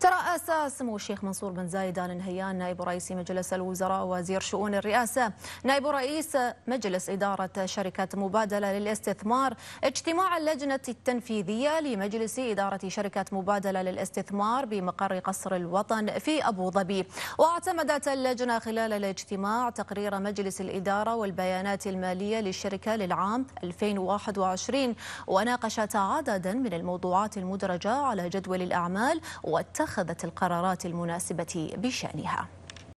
ترأس سمو الشيخ منصور بن زايد آل نهيان نائب رئيس مجلس الوزراء وزير شؤون الرئاسة نائب رئيس مجلس إدارة شركة مبادلة للاستثمار اجتماع اللجنة التنفيذية لمجلس إدارة شركة مبادلة للاستثمار بمقر قصر الوطن في أبو ظبي واعتمدت اللجنة خلال الاجتماع تقرير مجلس الإدارة والبيانات المالية للشركة للعام 2021 وناقشت عددا من الموضوعات المدرجة على جدول الأعمال والتخ اتخذت القرارات المناسبة بشأنها